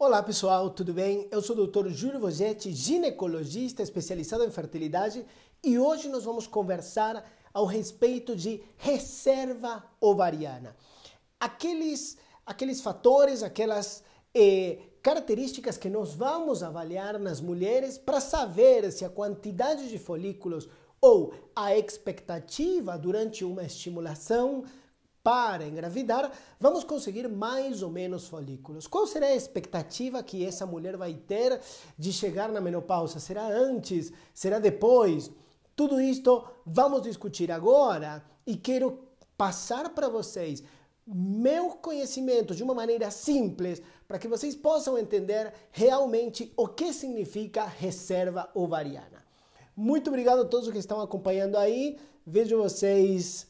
Olá pessoal, tudo bem? Eu sou o Dr. Júlio Vogetti, ginecologista especializado em fertilidade e hoje nós vamos conversar ao respeito de reserva ovariana. Aqueles, aqueles fatores, aquelas eh, características que nós vamos avaliar nas mulheres para saber se a quantidade de folículos ou a expectativa durante uma estimulação para engravidar, vamos conseguir mais ou menos folículos. Qual será a expectativa que essa mulher vai ter de chegar na menopausa? Será antes? Será depois? Tudo isto vamos discutir agora e quero passar para vocês meu conhecimento de uma maneira simples para que vocês possam entender realmente o que significa reserva ovariana. Muito obrigado a todos que estão acompanhando aí. Vejo vocês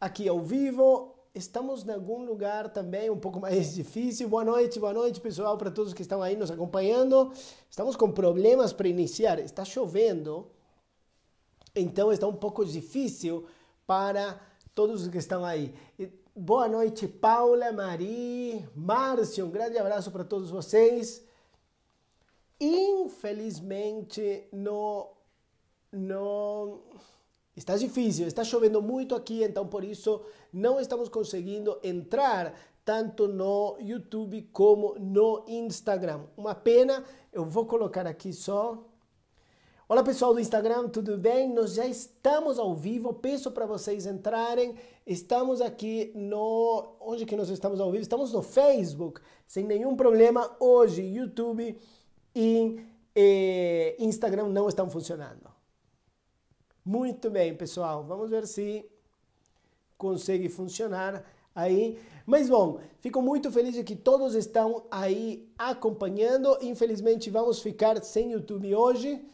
aqui ao vivo. Estamos em algum lugar também um pouco mais difícil. Boa noite, boa noite, pessoal, para todos que estão aí nos acompanhando. Estamos com problemas para iniciar. Está chovendo, então está um pouco difícil para todos que estão aí. Boa noite, Paula, Mari, Márcio. Um grande abraço para todos vocês. Infelizmente, no, no Está difícil, está chovendo muito aqui, então por isso não estamos conseguindo entrar tanto no YouTube como no Instagram. Uma pena, eu vou colocar aqui só. Olá pessoal do Instagram, tudo bem? Nós já estamos ao vivo, peço para vocês entrarem. Estamos aqui no. Onde que nós estamos ao vivo? Estamos no Facebook, sem nenhum problema. Hoje, YouTube e eh, Instagram não estão funcionando. Muito bem, pessoal. Vamos ver se consegue funcionar aí. Mas bom, fico muito feliz de que todos estão aí acompanhando. Infelizmente vamos ficar sem YouTube hoje,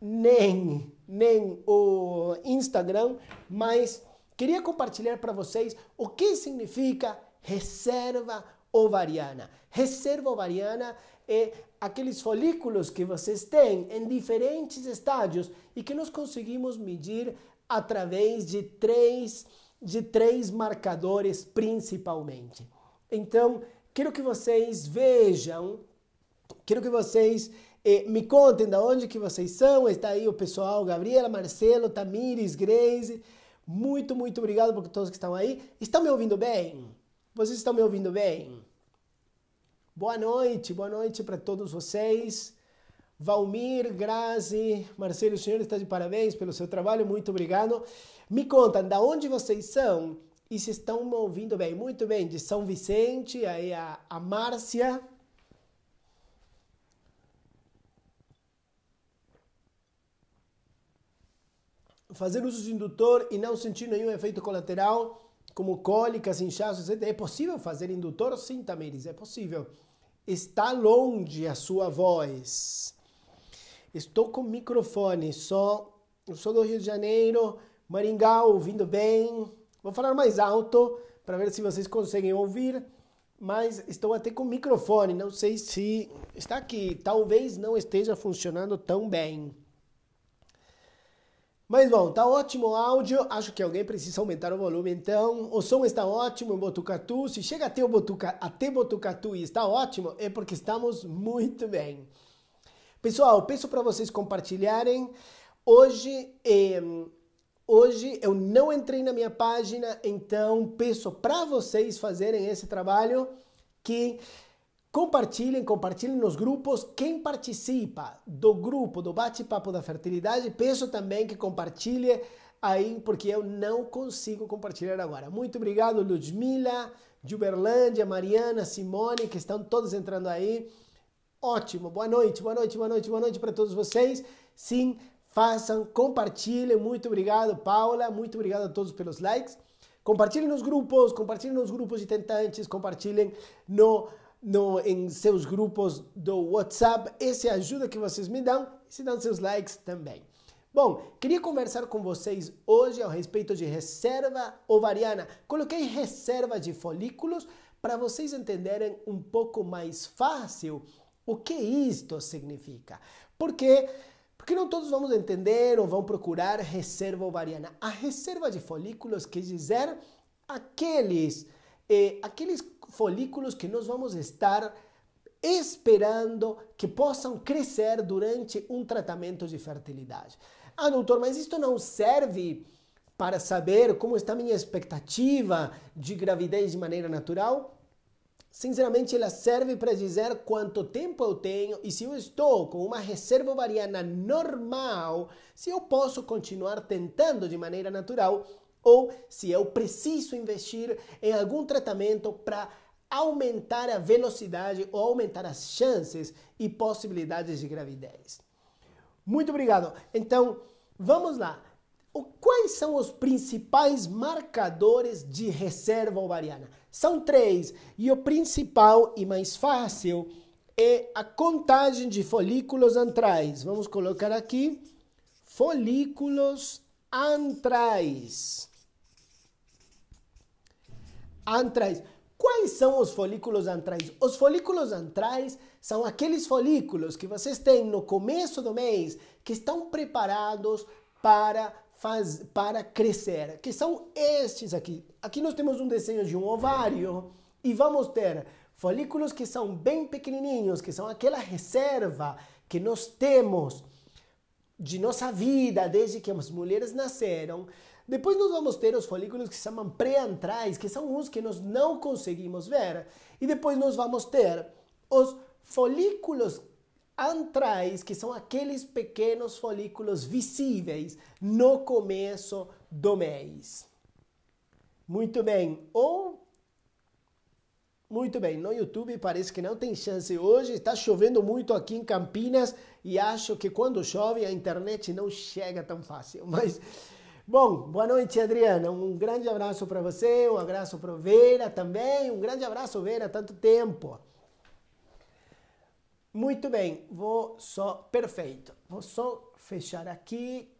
nem nem o Instagram, mas queria compartilhar para vocês o que significa reserva ovariana. Reserva ovariana é aqueles folículos que vocês têm em diferentes estágios e que nós conseguimos medir através de três, de três marcadores principalmente. Então, quero que vocês vejam, quero que vocês eh, me contem de onde que vocês são. Está aí o pessoal, Gabriela, Marcelo, Tamires, Grace. Muito, muito obrigado por todos que estão aí. Estão me ouvindo bem? Vocês estão me ouvindo bem? Boa noite, boa noite para todos vocês. Valmir, Grazi, Marcelo, o senhor está de parabéns pelo seu trabalho, muito obrigado. Me conta, da onde vocês são e se estão me ouvindo bem. Muito bem, de São Vicente, aí a, a Márcia. Fazer uso de indutor e não sentir nenhum efeito colateral, como cólicas, inchaços, etc. É possível fazer indutor? Sim, Tamires, é possível. Está longe a sua voz. Estou com microfone só. Eu sou do Rio de Janeiro, Maringá, ouvindo bem. Vou falar mais alto para ver se vocês conseguem ouvir. Mas estou até com microfone, não sei se está aqui. Talvez não esteja funcionando tão bem. Mas bom, tá ótimo o áudio. Acho que alguém precisa aumentar o volume então. O som está ótimo em Botucatu. Se chega até, o Botuca, até Botucatu e está ótimo, é porque estamos muito bem. Pessoal, peço para vocês compartilharem. Hoje, eh, hoje eu não entrei na minha página, então peço para vocês fazerem esse trabalho que Compartilhem, compartilhem nos grupos. Quem participa do grupo do Bate-Papo da Fertilidade, peço também que compartilhe aí, porque eu não consigo compartilhar agora. Muito obrigado, Ludmila, Juberlândia, Mariana, Simone, que estão todos entrando aí. Ótimo, boa noite, boa noite, boa noite, boa noite para todos vocês. Sim, façam, compartilhem. Muito obrigado, Paula. Muito obrigado a todos pelos likes. Compartilhem nos grupos, compartilhem nos grupos de tentantes, compartilhem no no, em seus grupos do WhatsApp. Essa é a ajuda que vocês me dão, se dão seus likes também. Bom, queria conversar com vocês hoje a respeito de reserva ovariana. Coloquei reserva de folículos para vocês entenderem um pouco mais fácil o que isto significa. Porque porque não todos vamos entender ou vão procurar reserva ovariana. A reserva de folículos quer dizer aqueles eh, aqueles folículos que nós vamos estar esperando que possam crescer durante um tratamento de fertilidade. Ah, doutor, mas isto não serve para saber como está a minha expectativa de gravidez de maneira natural? Sinceramente, ela serve para dizer quanto tempo eu tenho e se eu estou com uma reserva ovariana normal, se eu posso continuar tentando de maneira natural ou se eu preciso investir em algum tratamento para aumentar a velocidade ou aumentar as chances e possibilidades de gravidez. Muito obrigado. Então, vamos lá. O, quais são os principais marcadores de reserva ovariana? São três, e o principal e mais fácil é a contagem de folículos antrais. Vamos colocar aqui folículos antrais antrais. Quais são os folículos antrais? Os folículos antrais são aqueles folículos que vocês têm no começo do mês que estão preparados para, faz, para crescer, que são estes aqui. Aqui nós temos um desenho de um ovário e vamos ter folículos que são bem pequenininhos, que são aquela reserva que nós temos de nossa vida desde que as mulheres nasceram, depois nós vamos ter os folículos que se chamam pré-antrais, que são uns que nós não conseguimos ver. E depois nós vamos ter os folículos antrais, que são aqueles pequenos folículos visíveis no começo do mês. Muito bem. Ou muito bem, no YouTube parece que não tem chance hoje. Está chovendo muito aqui em Campinas e acho que quando chove a internet não chega tão fácil. Mas Bom, boa noite, Adriana. Um grande abraço para você, um abraço para o também. Um grande abraço, Vera, tanto tempo. Muito bem, vou só. Perfeito. Vou só fechar aqui.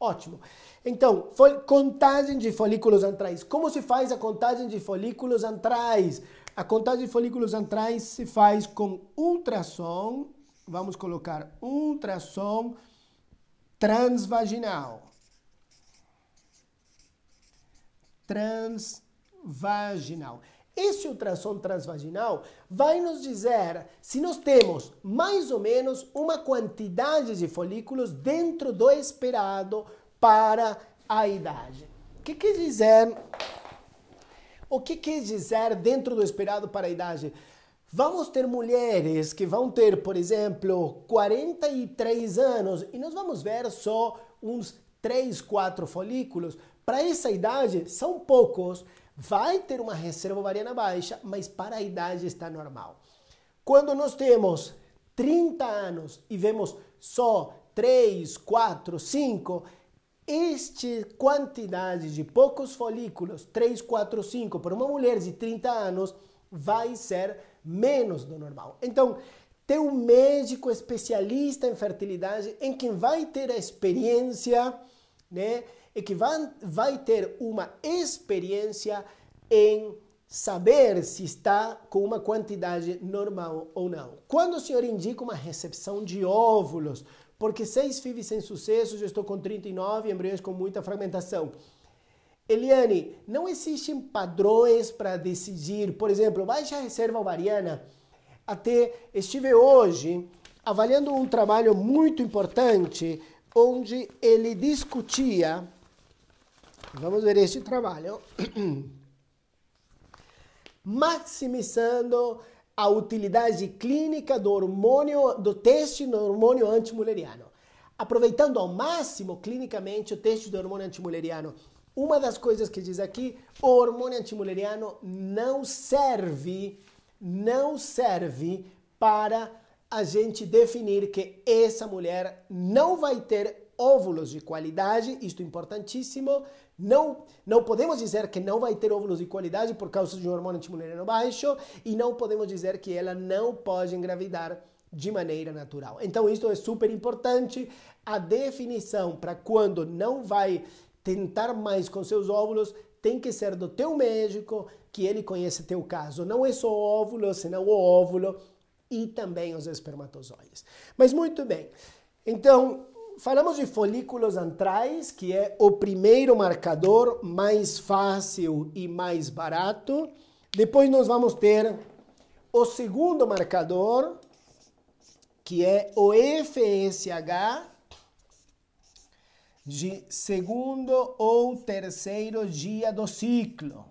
Ótimo. Então, contagem de folículos antrais. Como se faz a contagem de folículos antrais? A contagem de folículos antrais se faz com ultrassom. Vamos colocar ultrassom transvaginal. transvaginal. Esse ultrassom transvaginal vai nos dizer se nós temos mais ou menos uma quantidade de folículos dentro do esperado para a idade. O que quer dizer? O que quer dizer dentro do esperado para a idade? Vamos ter mulheres que vão ter, por exemplo, 43 anos e nós vamos ver só uns 3, 4 folículos. Para essa idade, são poucos, vai ter uma reserva ovariana baixa, mas para a idade está normal. Quando nós temos 30 anos e vemos só 3, 4, 5, este quantidade de poucos folículos, 3, 4, 5, para uma mulher de 30 anos, vai ser menos do normal. Então, ter um médico especialista em fertilidade, em quem vai ter a experiência, né? é que van, vai ter uma experiência em saber se está com uma quantidade normal ou não. Quando o senhor indica uma recepção de óvulos, porque seis FIV sem sucesso, já estou com 39 embriões com muita fragmentação. Eliane, não existem padrões para decidir, por exemplo, baixa reserva ovariana. Até estive hoje avaliando um trabalho muito importante onde ele discutia Vamos ver este trabalho. Maximizando a utilidade clínica do hormônio do teste no hormônio antimuleriano. Aproveitando ao máximo clinicamente o teste do hormônio antimuleriano. Uma das coisas que diz aqui, o hormônio antimuleriano não serve, não serve para a gente definir que essa mulher não vai ter óvulos de qualidade, isto é importantíssimo, não, não podemos dizer que não vai ter óvulos de qualidade por causa de um hormônio antimuleriano baixo e não podemos dizer que ela não pode engravidar de maneira natural. Então, isso é super importante. A definição para quando não vai tentar mais com seus óvulos tem que ser do teu médico, que ele conhece teu caso. Não é só o óvulo, senão o óvulo e também os espermatozoides. Mas muito bem. Então, Falamos de folículos antrais, que é o primeiro marcador mais fácil e mais barato. Depois nós vamos ter o segundo marcador, que é o FSH de segundo ou terceiro dia do ciclo.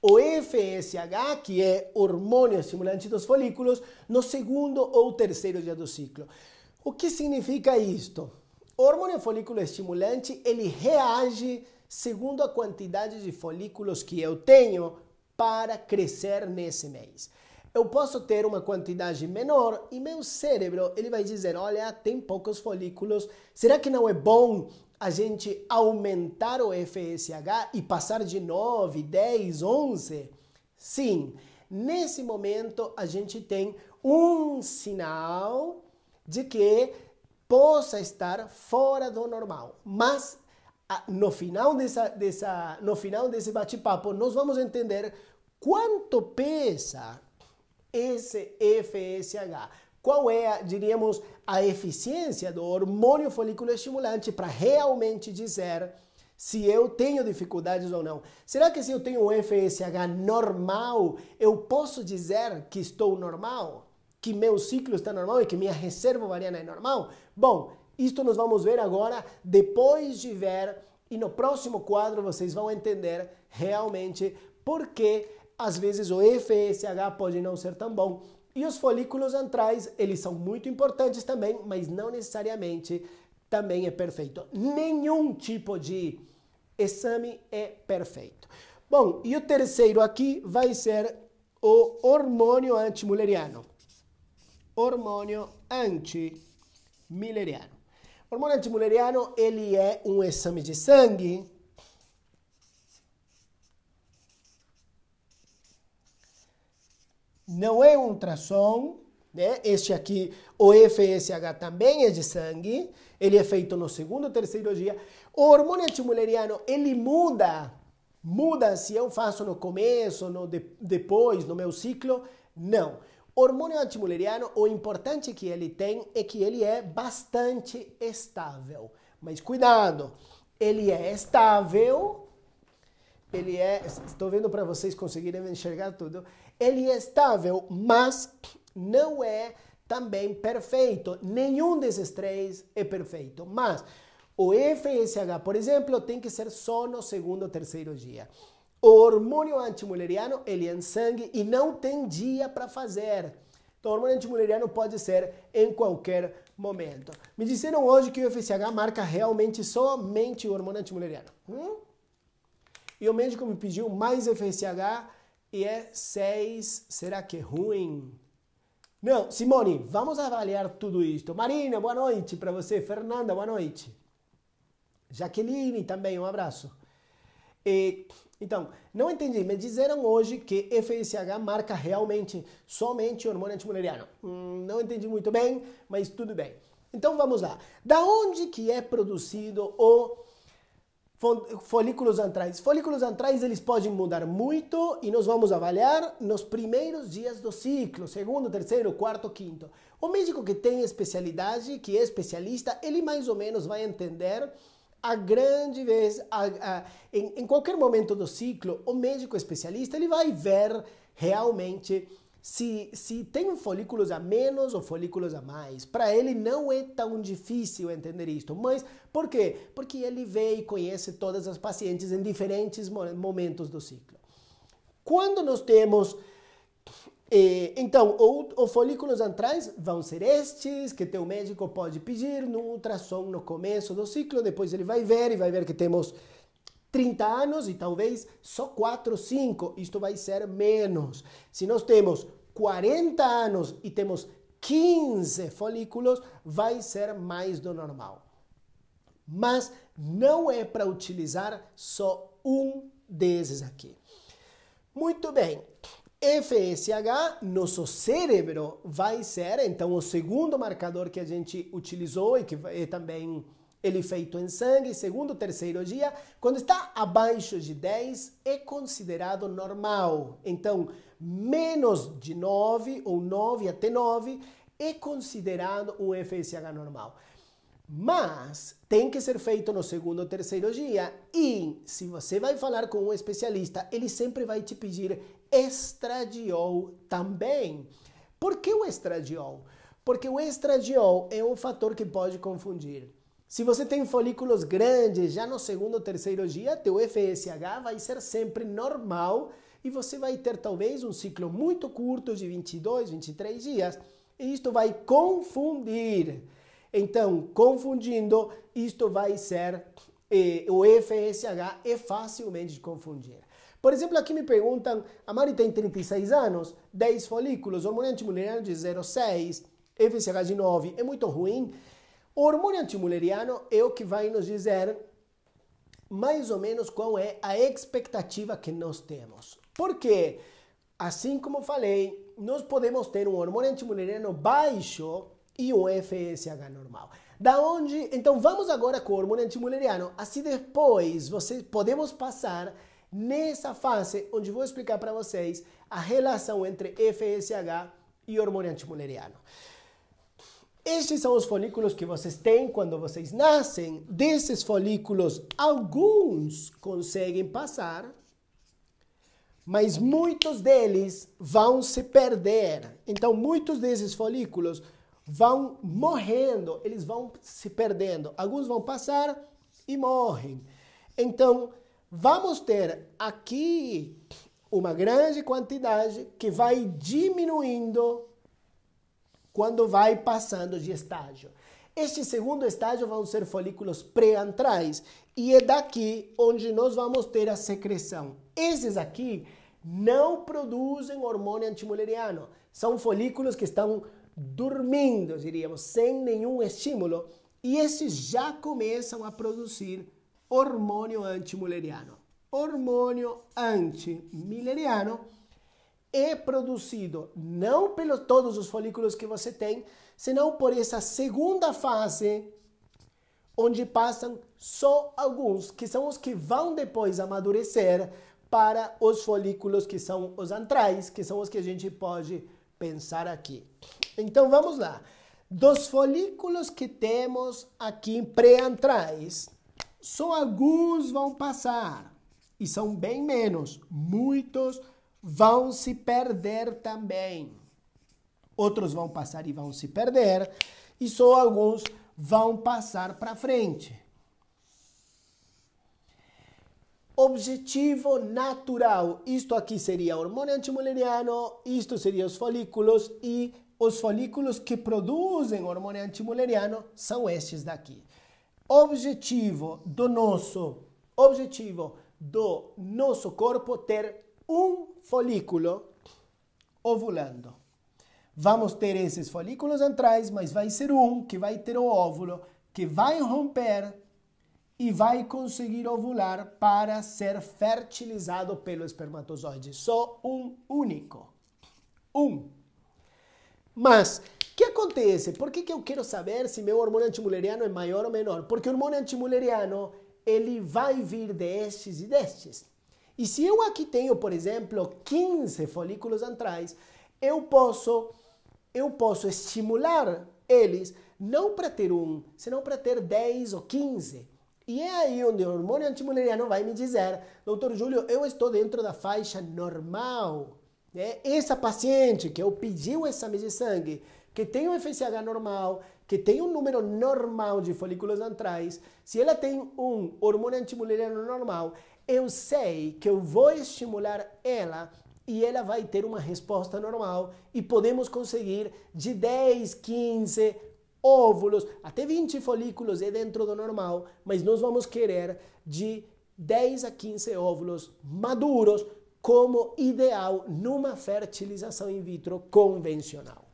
O FSH, que é hormônio estimulante dos folículos, no segundo ou terceiro dia do ciclo. O que significa isto? O hormônio folículo estimulante, ele reage segundo a quantidade de folículos que eu tenho para crescer nesse mês. Eu posso ter uma quantidade menor e meu cérebro ele vai dizer, olha, tem poucos folículos, será que não é bom a gente aumentar o FSH e passar de 9, 10, 11? Sim, nesse momento a gente tem um sinal de que possa estar fora do normal. Mas no final, dessa, dessa, no final desse bate-papo, nós vamos entender quanto pesa esse FSH qual é, diríamos, a eficiência do hormônio folículo estimulante para realmente dizer se eu tenho dificuldades ou não. Será que se eu tenho um FSH normal, eu posso dizer que estou normal? Que meu ciclo está normal e que minha reserva ovariana é normal? Bom, isto nós vamos ver agora depois de ver e no próximo quadro vocês vão entender realmente por que às vezes o FSH pode não ser tão bom e os folículos antrais, eles são muito importantes também, mas não necessariamente também é perfeito. Nenhum tipo de exame é perfeito. Bom, e o terceiro aqui vai ser o hormônio antimuleriano. Hormônio antimuleriano. O hormônio antimuleriano, ele é um exame de sangue não é ultrassom, né? Este aqui, o FSH também é de sangue, ele é feito no segundo, terceiro dia. O hormônio antimuleriano, ele muda, muda se eu faço no começo, no de, depois, no meu ciclo, não. O hormônio antimuleriano, o importante que ele tem é que ele é bastante estável. Mas cuidado, ele é estável, ele é, estou vendo para vocês conseguirem enxergar tudo, ele é estável, mas não é também perfeito. Nenhum desses três é perfeito, mas o FSH, por exemplo, tem que ser só no segundo ou terceiro dia. O hormônio antimuleriano, ele é em sangue e não tem dia para fazer. Então, o hormônio antimuleriano pode ser em qualquer momento. Me disseram hoje que o FSH marca realmente somente o hormônio antimuleriano. Hum? E o médico me pediu mais FSH e é 6. Será que é ruim? Não, Simone, vamos avaliar tudo isto. Marina, boa noite para você. Fernanda, boa noite. Jaqueline também, um abraço. E, então, não entendi. Me disseram hoje que FSH marca realmente somente o hormônio antimuleriano. Hum, não entendi muito bem, mas tudo bem. Então vamos lá. Da onde que é produzido o folículos antrais. Folículos antrais eles podem mudar muito e nós vamos avaliar nos primeiros dias do ciclo, segundo, terceiro, quarto, quinto. O médico que tem especialidade, que é especialista, ele mais ou menos vai entender a grande vez, a, a, em, em qualquer momento do ciclo, o médico especialista ele vai ver realmente se, se tem folículos a menos ou folículos a mais. Para ele não é tão difícil entender isto. Mas por quê? Porque ele vê e conhece todas as pacientes em diferentes momentos do ciclo. Quando nós temos eh, então, os folículos antrais vão ser estes, que teu médico pode pedir no ultrassom no começo do ciclo, depois ele vai ver e vai ver que temos 30 anos e talvez só 4 ou 5, isto vai ser menos. Se nós temos 40 anos e temos 15 folículos, vai ser mais do normal. Mas não é para utilizar só um desses aqui. Muito bem. FSH, nosso cérebro, vai ser então o segundo marcador que a gente utilizou e que é também ele feito em sangue, segundo, terceiro dia, quando está abaixo de 10 é considerado normal. Então, menos de 9 ou 9 até 9 é considerado um FSH normal. Mas tem que ser feito no segundo ou terceiro dia e se você vai falar com um especialista, ele sempre vai te pedir estradiol também. Por que o estradiol? Porque o estradiol é um fator que pode confundir. Se você tem folículos grandes, já no segundo ou terceiro dia, teu FSH vai ser sempre normal e você vai ter talvez um ciclo muito curto de 22, 23 dias, e isto vai confundir. Então, confundindo, isto vai ser eh, o FSH é facilmente de confundir. Por exemplo, aqui me perguntam, a Mari tem 36 anos, 10 folículos, hormônio antimuleriano de 0,6, FSH de 9, é muito ruim. O hormônio antimuleriano é o que vai nos dizer mais ou menos qual é a expectativa que nós temos. Porque, assim como falei, nós podemos ter um hormônio antimuleriano baixo e um FSH normal. Da onde? Então vamos agora com o hormônio antimuleriano, assim depois vocês podemos passar nessa fase onde vou explicar para vocês a relação entre FSH e hormônio antimuleriano. Estes são os folículos que vocês têm quando vocês nascem. Desses folículos, alguns conseguem passar mas muitos deles vão se perder. Então, muitos desses folículos vão morrendo, eles vão se perdendo. Alguns vão passar e morrem. Então, vamos ter aqui uma grande quantidade que vai diminuindo quando vai passando de estágio. Este segundo estágio vão ser folículos pré-antrais e é daqui onde nós vamos ter a secreção. Esses aqui não produzem hormônio antimuleriano. São folículos que estão dormindo, diríamos, sem nenhum estímulo, e esses já começam a produzir hormônio antimuleriano. Hormônio antimuleriano é produzido não pelos todos os folículos que você tem, senão por essa segunda fase onde passam só alguns, que são os que vão depois amadurecer para os folículos que são os antrais, que são os que a gente pode pensar aqui. Então vamos lá. Dos folículos que temos aqui pré-antrais, só alguns vão passar e são bem menos. Muitos vão se perder também. Outros vão passar e vão se perder e só alguns vão passar para frente. objetivo natural. Isto aqui seria hormônio antimuleriano, isto seria os folículos e os folículos que produzem hormônio antimuleriano são estes daqui. Objetivo do nosso objetivo do nosso corpo ter um folículo ovulando. Vamos ter esses folículos centrais, mas vai ser um que vai ter o óvulo que vai romper e vai conseguir ovular para ser fertilizado pelo espermatozoide. Só um único. Um. Mas, o que acontece? Por que, que eu quero saber se meu hormônio antimuleriano é maior ou menor? Porque o hormônio antimuleriano, ele vai vir destes e destes. E se eu aqui tenho, por exemplo, 15 folículos antrais, eu posso, eu posso estimular eles não para ter um, senão para ter 10 ou 15. E é aí onde o hormônio antimuleriano vai me dizer, doutor Júlio, eu estou dentro da faixa normal. Né? Essa paciente que eu pedi o exame de sangue, que tem um FSH normal, que tem um número normal de folículos antrais, se ela tem um hormônio antimuleriano normal, eu sei que eu vou estimular ela e ela vai ter uma resposta normal e podemos conseguir de 10, 15, óvulos, até 20 folículos é dentro do normal, mas nós vamos querer de 10 a 15 óvulos maduros como ideal numa fertilização in vitro convencional.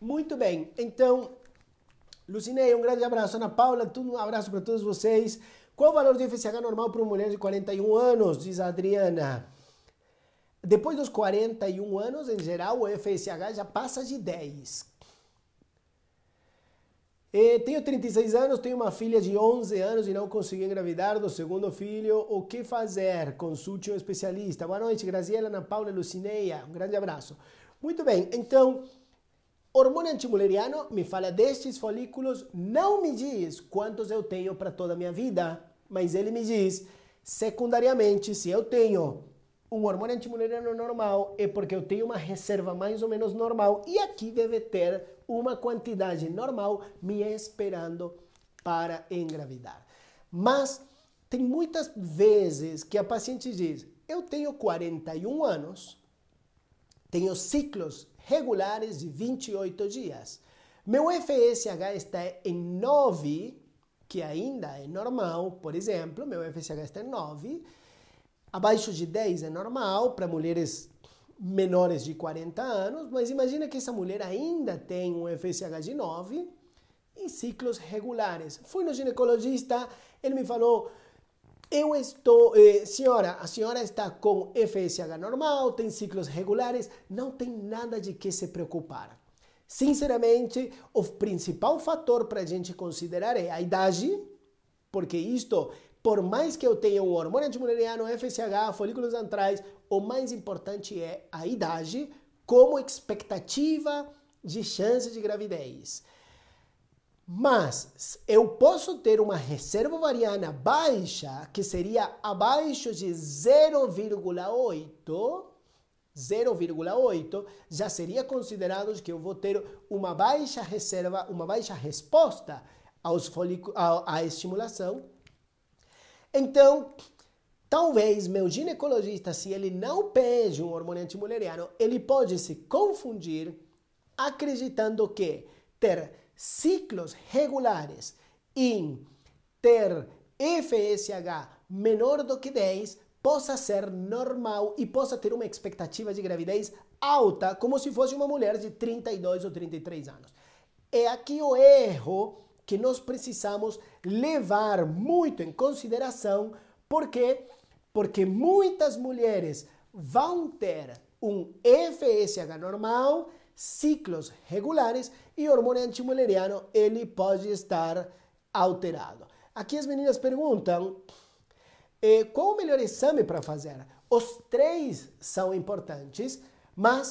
Muito bem, então, Lucinei, um grande abraço. Ana Paula, um abraço para todos vocês. Qual o valor de FSH normal para uma mulher de 41 anos? Diz a Adriana. Depois dos 41 anos, em geral, o FSH já passa de 10. E tenho 36 anos, tenho uma filha de 11 anos e não consegui engravidar do segundo filho. O que fazer? Consulte um especialista. Boa noite, Graziela, Ana Paula, Lucineia. Um grande abraço. Muito bem, então, hormônio antimuleriano me fala destes folículos, não me diz quantos eu tenho para toda a minha vida, mas ele me diz, secundariamente, se eu tenho um hormônio antimuleriano é normal é porque eu tenho uma reserva mais ou menos normal e aqui deve ter uma quantidade normal me esperando para engravidar. Mas tem muitas vezes que a paciente diz: Eu tenho 41 anos, tenho ciclos regulares de 28 dias, meu FSH está em 9, que ainda é normal, por exemplo, meu FSH está em 9 Abaixo de 10 é normal para mulheres menores de 40 anos, mas imagina que essa mulher ainda tem um FSH de 9 e ciclos regulares. Fui no ginecologista, ele me falou: eu estou, eh, senhora, a senhora está com FSH normal, tem ciclos regulares, não tem nada de que se preocupar. Sinceramente, o principal fator para a gente considerar é a idade, porque isto por mais que eu tenha um hormônio de FSH, folículos antrais, o mais importante é a idade como expectativa de chance de gravidez. Mas eu posso ter uma reserva ovariana baixa, que seria abaixo de 0,8, 0,8 já seria considerado que eu vou ter uma baixa reserva, uma baixa resposta aos folic... à estimulação então, Talvez meu ginecologista, se ele não pede um hormônio antimuleriano, ele pode se confundir acreditando que ter ciclos regulares em ter FSH menor do que 10 possa ser normal e possa ter uma expectativa de gravidez alta, como se fosse uma mulher de 32 ou 33 anos. É aqui o erro que nós precisamos levar muito em consideração, porque porque muitas mulheres vão ter um FSH normal, ciclos regulares e o hormônio antimuleriano ele pode estar alterado. Aqui as meninas perguntam eh, qual o melhor exame para fazer. Os três são importantes, mas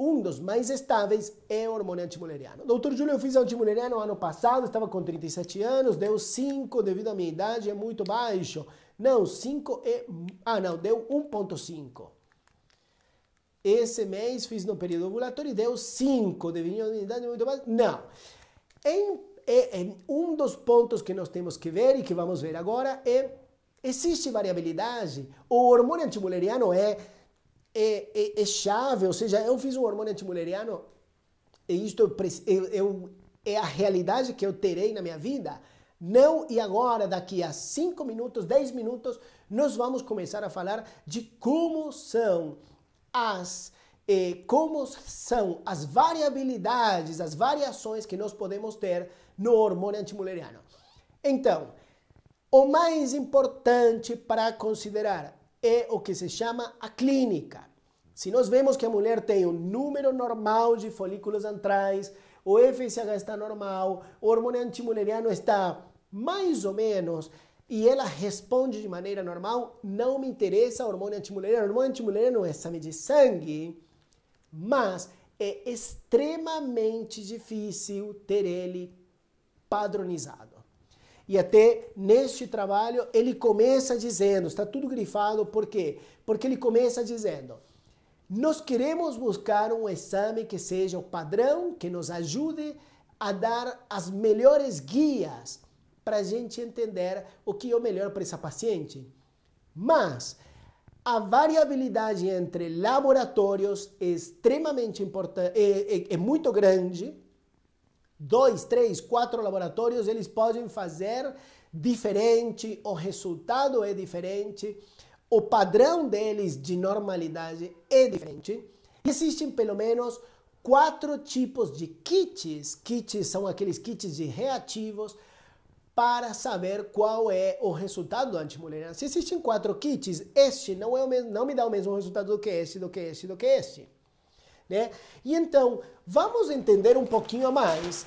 um dos mais estáveis é o hormônio antimuleriano. Doutor Júlio, eu fiz antimuleriano ano passado, estava com 37 anos, deu 5 devido à minha idade, é muito baixo. Não, 5 é. Ah, não, deu 1,5. Esse mês fiz no período ovulatório e deu 5 devido à minha idade, é muito baixo. Não. Em, em, é, é, um dos pontos que nós temos que ver e que vamos ver agora é: existe variabilidade? O hormônio antimuleriano é é, é, é, chave, ou seja, eu fiz um hormônio antimuleriano e isto é eu, eu, é a realidade que eu terei na minha vida. Não e agora, daqui a 5 minutos, 10 minutos, nós vamos começar a falar de como são as é, como são as variabilidades, as variações que nós podemos ter no hormônio antimuleriano. Então, o mais importante para considerar é o que se chama a clínica. Se nós vemos que a mulher tem um número normal de folículos antrais, o FSH está normal, o hormônio antimuleriano está mais ou menos, e ela responde de maneira normal, não me interessa o hormônio antimuleriano. O hormônio antimuleriano é exame de sangue, mas é extremamente difícil ter ele padronizado. E até neste trabalho ele começa dizendo, está tudo grifado, por quê? Porque ele começa dizendo: nós queremos buscar um exame que seja o padrão, que nos ajude a dar as melhores guias para a gente entender o que é o melhor para essa paciente. Mas a variabilidade entre laboratórios é extremamente importante, é, é, é muito grande dois, três, quatro laboratórios, eles podem fazer diferente, o resultado é diferente, o padrão deles de normalidade é diferente. Existem pelo menos quatro tipos de kits. Kits são aqueles kits de reativos para saber qual é o resultado do antimuleriano. Se existem quatro kits, este não, é o mesmo, não me dá o mesmo resultado do que este, do que este, do que este. Né? E então, vamos entender um pouquinho mais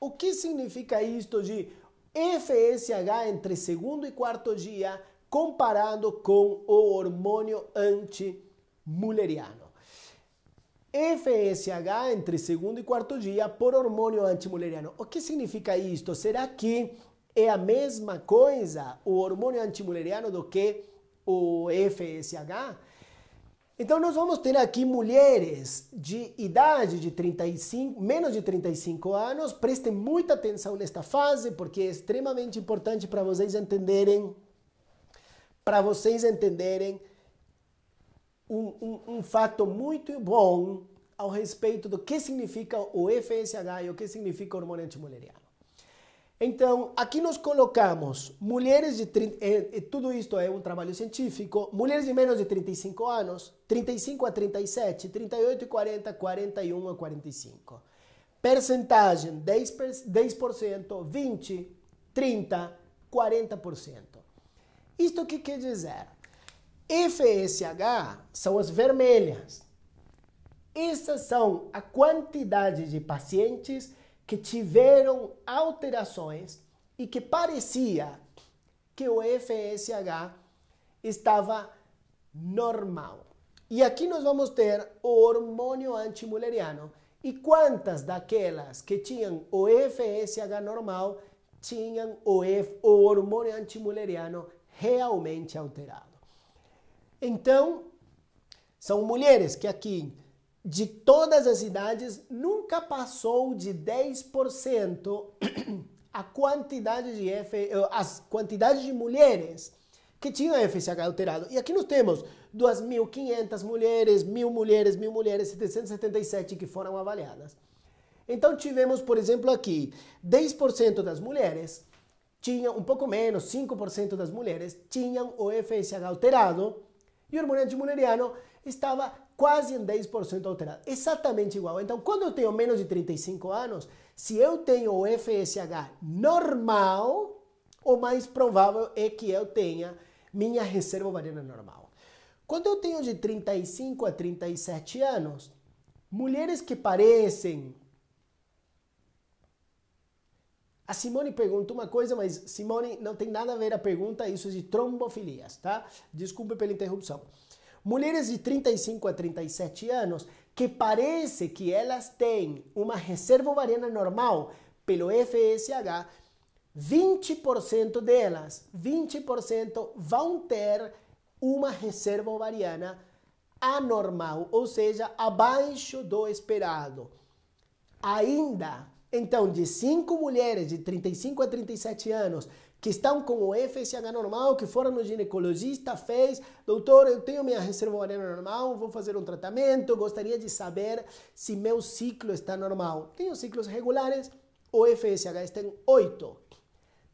o que significa isto de FSH entre segundo e quarto dia comparado com o hormônio antimuleriano. FSH entre segundo e quarto dia por hormônio antimuleriano. O que significa isto? Será que é a mesma coisa o hormônio antimuleriano do que o FSH? Então nós vamos ter aqui mulheres de idade de 35, menos de 35 anos. Prestem muita atenção nesta fase, porque é extremamente importante para vocês entenderem, para vocês entenderem um, um, um fato muito bom ao respeito do que significa o FSH e o que significa o hormônio antimuleriano. Então, aqui nós colocamos mulheres de 30, eh, eh, tudo isto é um trabalho científico, mulheres de menos de 35 anos, 35 a 37, 38 e 40, 41 a 45. Percentagem 10%, 20, 30, 40%. Isto que quer dizer? FSH são as vermelhas. Essas são a quantidade de pacientes que tiveram alterações e que parecia que o FSH estava normal. E aqui nós vamos ter o hormônio antimuleriano e quantas daquelas que tinham o FSH normal tinham o, F, o hormônio antimuleriano realmente alterado. Então, são mulheres que aqui de todas as idades nunca passou de 10% a quantidade de F, eh, as quantidades de mulheres que tinham FSH alterado. E aqui nós temos 2.500 mulheres, 1.000 mulheres, 1.000 mulheres, 777 que foram avaliadas. Então tivemos, por exemplo, aqui 10% das mulheres tinham, um pouco menos, 5% das mulheres tinham o FSH alterado e o hormônio antimuleriano estava quase em 10% alterado. Exatamente igual. Então, quando eu tenho menos de 35 anos, se eu tenho o FSH normal, o mais provável é que eu tenha minha reserva ovariana normal. Quando eu tenho de 35 a 37 anos, mulheres que parecem. A Simone pergunta uma coisa, mas Simone não tem nada a ver a pergunta, isso é de trombofilias, tá? Desculpe pela interrupção mulheres de 35 a 37 anos que parece que elas têm uma reserva ovariana normal pelo FSH, 20% delas, 20% vão ter uma reserva ovariana anormal, ou seja, abaixo do esperado. Ainda, então, de 5 mulheres de 35 a 37 anos que estão com o FSH normal, que foram no ginecologista, fez, doutor, eu tenho minha reserva ovariana normal, vou fazer um tratamento, gostaria de saber se meu ciclo está normal. Tenho ciclos regulares, o FSH está em 8.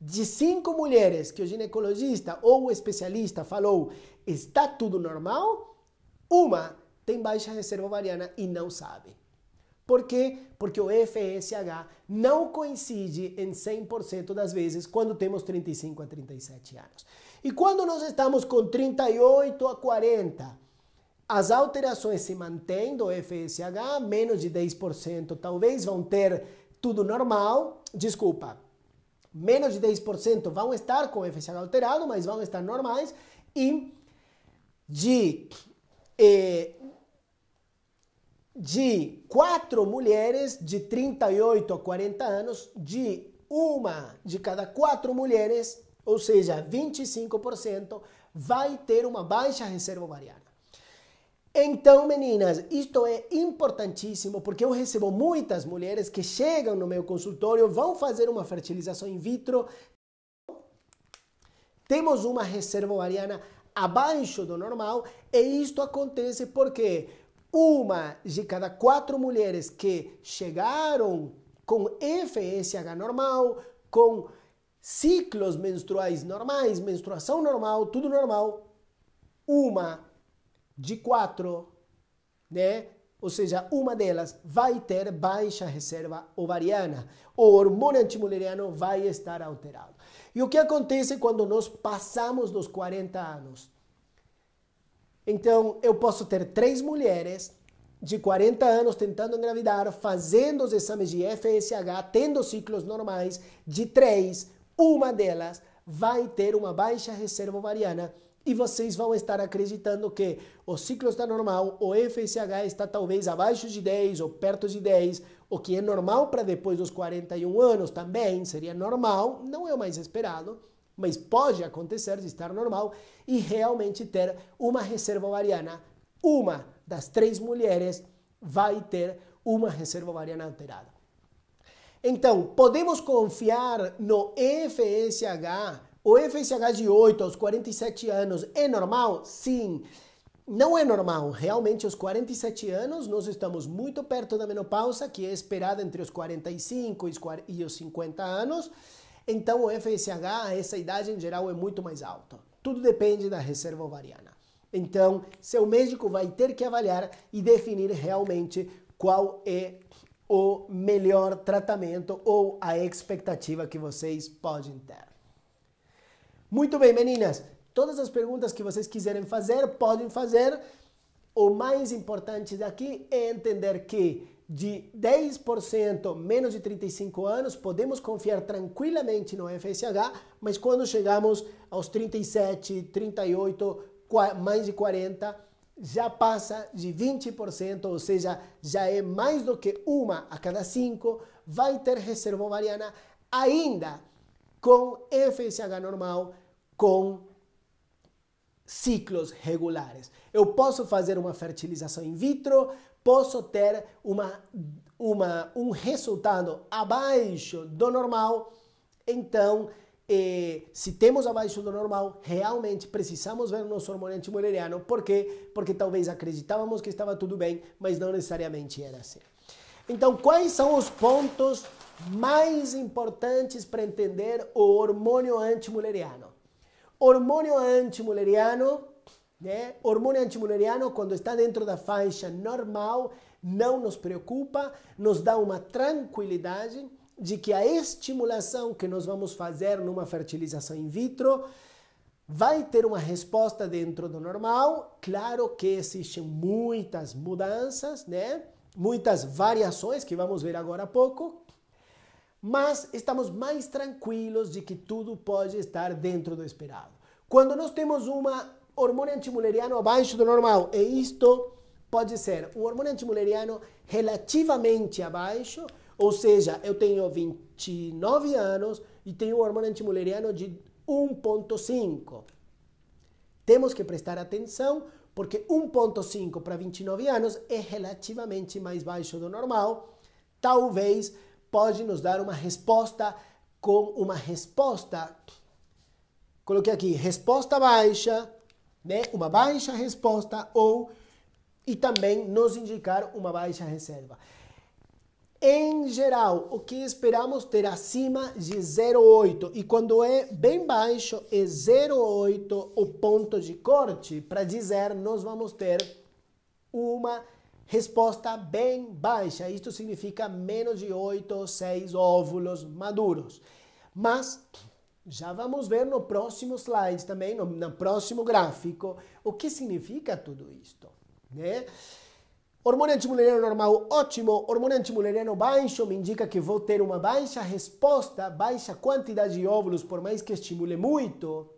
De cinco mulheres que o ginecologista ou o especialista falou está tudo normal, uma tem baixa reserva ovariana e não sabe. Por quê? Porque o FSH não coincide em 100% das vezes quando temos 35 a 37 anos. E quando nós estamos com 38 a 40, as alterações se mantêm do FSH, menos de 10% talvez vão ter tudo normal. Desculpa, menos de 10% vão estar com FSH alterado, mas vão estar normais. E de eh, de quatro mulheres de 38 a 40 anos, de uma de cada quatro mulheres, ou seja, 25%, vai ter uma baixa reserva ovariana. Então, meninas, isto é importantíssimo porque eu recebo muitas mulheres que chegam no meu consultório, vão fazer uma fertilização in vitro. Temos uma reserva ovariana abaixo do normal e isto acontece porque uma de cada quatro mulheres que chegaram com FSH normal, com ciclos menstruais normais, menstruação normal, tudo normal, uma de quatro, né? Ou seja, uma delas vai ter baixa reserva ovariana. O hormônio antimuleriano vai estar alterado. E o que acontece quando nós passamos dos 40 anos? Então, eu posso ter três mulheres de 40 anos tentando engravidar, fazendo os exames de FSH, tendo ciclos normais, de três, uma delas vai ter uma baixa reserva ovariana e vocês vão estar acreditando que o ciclo está normal, o FSH está talvez abaixo de 10 ou perto de 10, o que é normal para depois dos 41 anos também, seria normal, não é o mais esperado mas pode acontecer de estar normal e realmente ter uma reserva ovariana. Uma das três mulheres vai ter uma reserva ovariana alterada. Então, podemos confiar no FSH? O FSH de 8 aos 47 anos é normal? Sim. Não é normal. Realmente, aos 47 anos, nós estamos muito perto da menopausa, que é esperada entre os 45 e os 50 anos. Então o FSH essa idade em geral é muito mais alta. Tudo depende da reserva ovariana. Então, seu médico vai ter que avaliar e definir realmente qual é o melhor tratamento ou a expectativa que vocês podem ter. Muito bem, meninas. Todas as perguntas que vocês quiserem fazer, podem fazer. O mais importante daqui é entender que de 10% menos de 35 anos, podemos confiar tranquilamente no FSH, mas quando chegamos aos 37, 38, mais de 40, já passa de 20%, ou seja, já é mais do que uma a cada cinco, vai ter reserva ovariana ainda com FSH normal, com ciclos regulares. Eu posso fazer uma fertilização in vitro, posso ter uma, uma, um resultado abaixo do normal, então, eh, se temos abaixo do normal, realmente precisamos ver nosso hormônio antimuleriano. Por quê? Porque talvez acreditávamos que estava tudo bem, mas não necessariamente era assim. Então, quais são os pontos mais importantes para entender o hormônio antimuleriano? Hormônio antimuleriano né? Hormônio antimuleriano, quando está dentro da faixa normal, não nos preocupa, nos dá uma tranquilidade de que a estimulação que nós vamos fazer numa fertilização in vitro vai ter uma resposta dentro do normal. Claro que existem muitas mudanças, né? Muitas variações que vamos ver agora há pouco, mas estamos mais tranquilos de que tudo pode estar dentro do esperado. Quando nós temos uma hormônio antimuleriano abaixo do normal. E isto pode ser o hormônio antimuleriano relativamente abaixo, ou seja, eu tenho 29 anos e tenho um hormônio antimuleriano de 1.5. Temos que prestar atenção porque 1.5 para 29 anos é relativamente mais baixo do normal. Talvez pode nos dar uma resposta com uma resposta coloquei aqui resposta baixa né? uma baixa resposta ou e também nos indicar uma baixa reserva. Em geral, o que esperamos ter acima de 0,8 e quando é bem baixo é 0,8 o ponto de corte para dizer nós vamos ter uma resposta bem baixa. Isto significa menos de 8 ou 6 óvulos maduros. Mas já vamos ver no próximo slide também, no, no próximo gráfico, o que significa tudo isto, né? ¿eh? Hormônio antimuleriano normal, ótimo. Hormônio antimuleriano baixo me indica que vou ter uma baixa resposta, baixa quantidade de óvulos, por mais que estimule muito.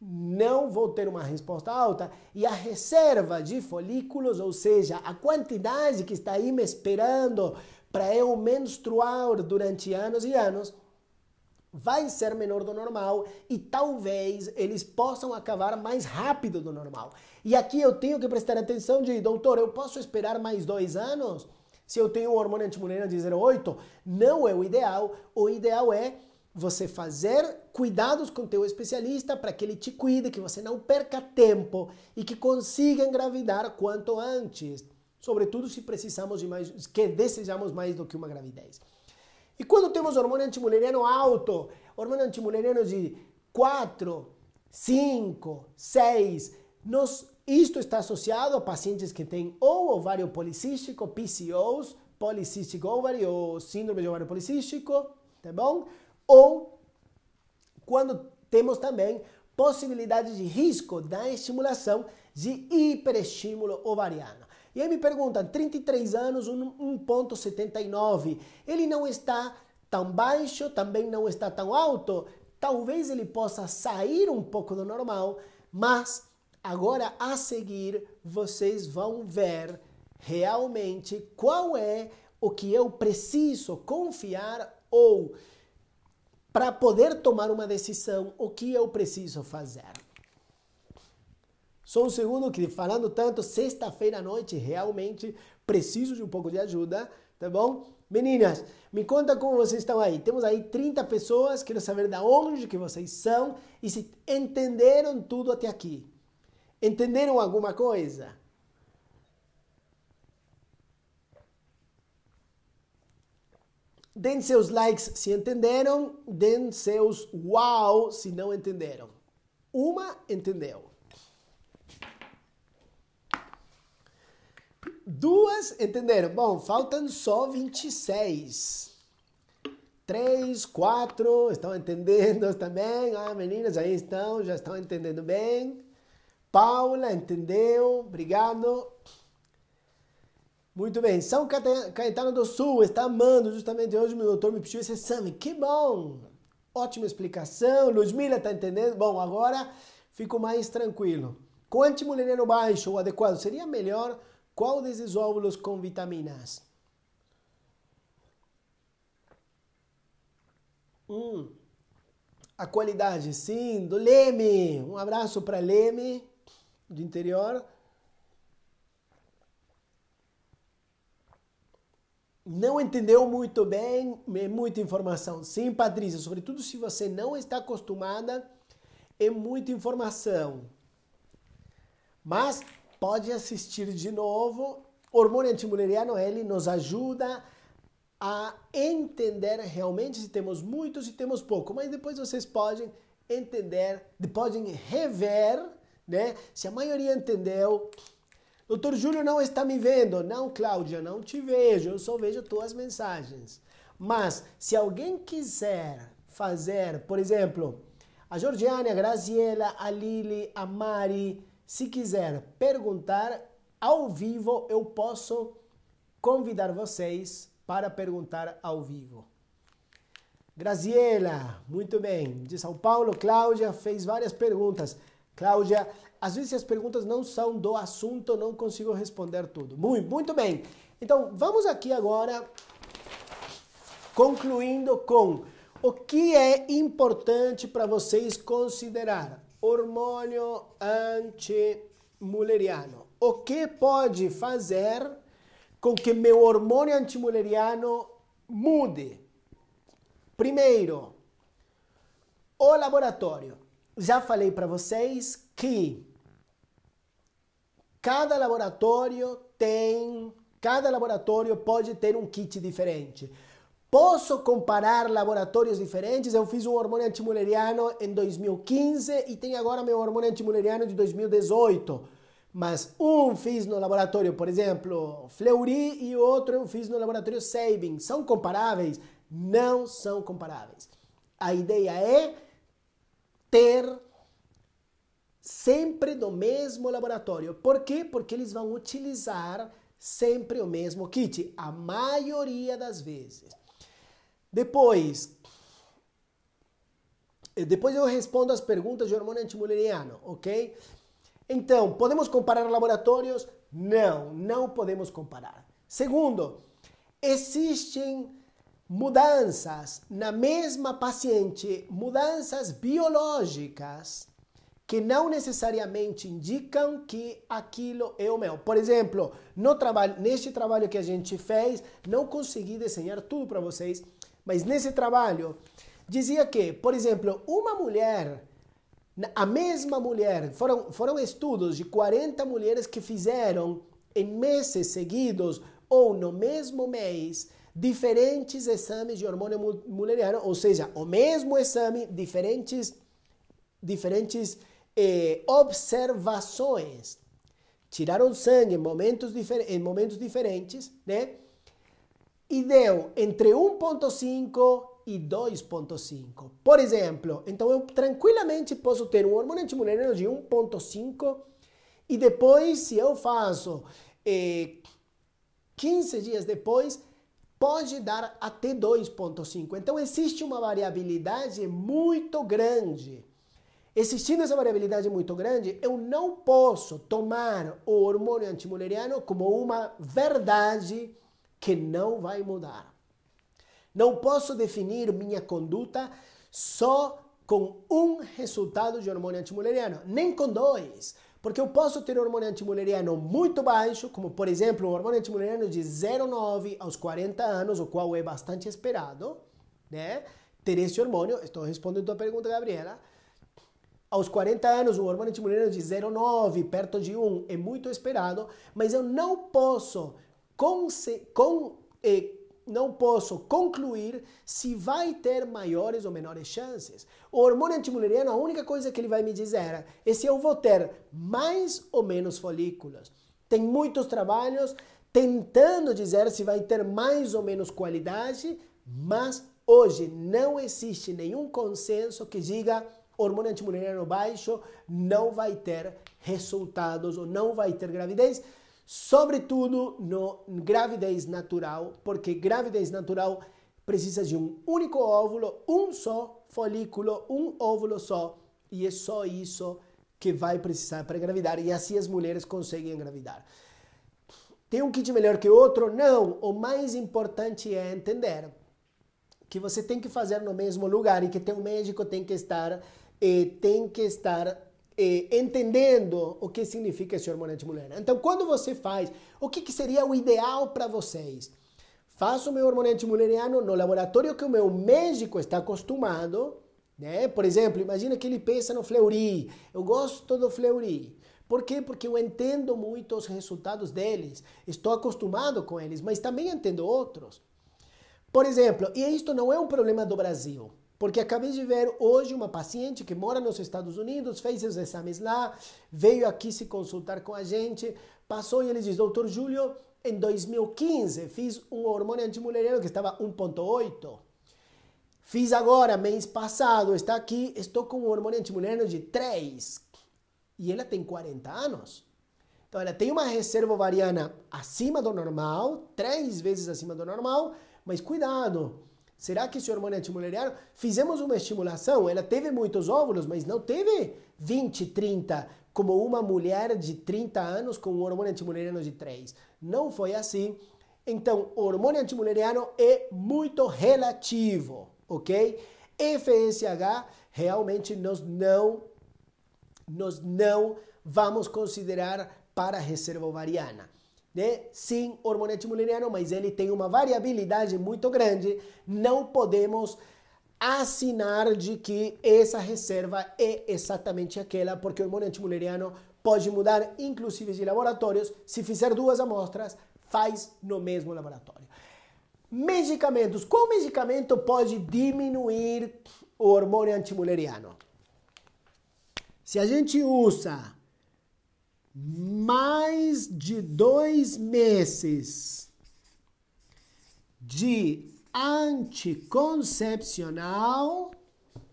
Não vou ter uma resposta alta. E a reserva de folículos, ou seja, a quantidade que está aí me esperando para eu menstruar durante anos e anos, vai ser menor do normal e talvez eles possam acabar mais rápido do normal. E aqui eu tenho que prestar atenção de, doutor, eu posso esperar mais dois anos? Se eu tenho um hormônio antimuleriano de 0,8, não é o ideal. O ideal é você fazer cuidados com teu especialista para que ele te cuide, que você não perca tempo e que consiga engravidar quanto antes. Sobretudo se precisamos de mais, que desejamos mais do que uma gravidez. E quando temos hormônio antimuleriano alto, hormônio antimuleriano de 4, 5, 6, nós, isto está associado a pacientes que têm ou ovário policístico, PCOs, policístico ovary ou síndrome de ovário policístico, tá bom? Ou quando temos também possibilidade de risco da estimulação de hiperestímulo ovariano. E aí me perguntam, 33 anos, 1,79. Ele não está tão baixo, também não está tão alto. Talvez ele possa sair um pouco do normal, mas agora a seguir vocês vão ver realmente qual é o que eu preciso confiar ou para poder tomar uma decisão, o que eu preciso fazer. Sou o segundo que falando tanto, sexta-feira à noite, realmente preciso de um pouco de ajuda, tá bom? Meninas, me conta como vocês estão aí. Temos aí 30 pessoas, quero saber da onde que vocês são e se entenderam tudo até aqui. Entenderam alguma coisa? Deem seus likes se entenderam, deem seus uau wow, se não entenderam. Uma entendeu. Duas, entenderam? Bom, faltam só 26. Três, quatro, estão entendendo também? Ah, meninas, aí estão, já estão entendendo bem. Paula, entendeu? Obrigado. Muito bem, São Caetano do Sul está amando justamente hoje. Meu doutor me pediu esse exame. Que bom! Ótima explicação. Ludmila está entendendo? Bom, agora fico mais tranquilo. quanto mulher baixo ou adequado? Seria melhor qual desses óvulos com vitaminas? Hum, a qualidade, sim, do Leme. Um abraço para Leme, do interior. não entendeu muito bem, é muita informação. Sim, Patrícia, sobretudo se você não está acostumada, é muita informação. Mas pode assistir de novo. Hormônio antimuleriano, ele nos ajuda a entender realmente se temos muitos e temos pouco, mas depois vocês podem entender, podem rever, né? Se a maioria entendeu, doutor Júlio não está me vendo, não, Cláudia, não te vejo, eu só vejo tuas mensagens. Mas se alguém quiser fazer, por exemplo, a Georgiana, a Graziela, a Lili, a Mari, se quiser perguntar ao vivo, eu posso convidar vocês para perguntar ao vivo. Graziela, muito bem. De São Paulo, Cláudia fez várias perguntas. Cláudia, às vezes as perguntas não são do assunto, não consigo responder tudo. Muito, muito bem. Então, vamos aqui agora concluindo com o que é importante para vocês considerar hormônio antimuleriano. O que pode fazer com que meu hormônio antimuleriano mude? Primeiro, o laboratório. Já falei para vocês que cada laboratório tem, cada laboratório pode ter um kit diferente. Posso comparar laboratórios diferentes? Eu fiz um hormônio antimuleriano em 2015 e tenho agora meu hormônio antimuleriano de 2018. Mas um fiz no laboratório, por exemplo, Fleury e outro eu fiz no laboratório Sabin. São comparáveis? Não são comparáveis. A ideia é ter sempre do mesmo laboratório. Por quê? Porque eles vão utilizar sempre o mesmo kit, a maioria das vezes. Depois, eh, depois eu respondo as perguntas de hormônio antimuleriano, ok? Então, podemos comparar laboratórios? Não, não podemos comparar. Segundo, existem mudanças na mesma paciente, mudanças biológicas que não necessariamente indicam que aquilo é o meu. Por exemplo, no trabalho, neste trabalho que a gente fez, não consegui desenhar tudo para vocês, mas nesse trabalho dizia que, por exemplo, uma mulher, a mesma mulher, foram, foram estudos de 40 mulheres que fizeram em meses seguidos ou no mesmo mês diferentes exames de hormônio mulheriano, ou seja, o mesmo exame, diferentes, diferentes eh, observações. Tiraram sangue em momentos, difer em momentos diferentes, né? e deu entre 1,5 e 2,5. Por exemplo, então eu tranquilamente posso ter um hormônio antimuleriano de 1,5 e depois, se eu faço eh, 15 dias depois, pode dar até 2,5. Então existe uma variabilidade muito grande. Existindo essa variabilidade muito grande, eu não posso tomar o hormônio antimuleriano como uma verdade que não vai mudar. Não posso definir minha conduta só com um resultado de hormônio antimuleriano, nem com dois. Porque eu posso ter um hormônio antimuleriano muito baixo, como por exemplo um hormônio antimuleriano de 0,9 aos 40 anos, o qual é bastante esperado, né? Ter esse hormônio, estou respondendo a tua pergunta, Gabriela. Aos 40 anos, um hormônio antimuleriano de 0,9, perto de 1, é muito esperado, mas eu não posso eh, não posso concluir se vai ter maiores ou menores chances. O hormônio antimuleriano, a única coisa que ele vai me dizer é se eu vou ter mais ou menos folículos. Tem muitos trabalhos tentando dizer se vai ter mais ou menos qualidade, mas hoje não existe nenhum consenso que diga hormônio antimuleriano baixo não vai ter resultados ou não vai ter gravidez sobretudo no gravidez natural, porque gravidez natural precisa de um único óvulo, um só folículo, um óvulo só, e é só isso que vai precisar para engravidar, e assim as mulheres conseguem engravidar. Tem um kit melhor que outro? Não, o mais importante é entender que você tem que fazer no mesmo lugar e que teu médico tem que estar tem que estar eh, entendendo o que significa esse hormônio mulher. Né? Então, quando você faz, o que, que seria o ideal para vocês? Faço o meu hormônio mulheriano no laboratório que o meu médico está acostumado, né? Por exemplo, imagina que ele pensa no Fleury. Eu gosto do Fleury. Por quê? Porque eu entendo muito os resultados deles, estou acostumado com eles, mas também entendo outros. Por exemplo, e isto não é um problema do Brasil. Porque acabei de ver hoje uma paciente que mora nos Estados Unidos, fez os exames lá, veio aqui se consultar com a gente, passou e ele diz: Doutor Júlio, em 2015 fiz um hormônio antimuleriano que estava 1,8. Fiz agora, mês passado, está aqui, estou com um hormônio antimuleriano de 3. E ela tem 40 anos. Então, ela tem uma reserva ovariana acima do normal, três vezes acima do normal, mas cuidado, Será que esse hormônio antimuleriano? Fizemos uma estimulação, ela teve muitos óvulos, mas não teve 20, 30, como uma mulher de 30 anos com um hormônio antimuleriano de 3. Não foi assim. Então, o hormônio antimuleriano é muito relativo, ok? FSH, realmente nós não, nós não vamos considerar para reserva ovariana né? Sim, hormônio muleriano, mas ele tem uma variabilidade muito grande. Não podemos assinar de que essa reserva é exatamente aquela, porque o hormônio muleriano pode mudar, inclusive de laboratórios. Se fizer duas amostras, faz no mesmo laboratório. Medicamentos. Qual medicamento pode diminuir o hormônio antimuleriano? Se a gente usa mais de dois meses de anticoncepcional,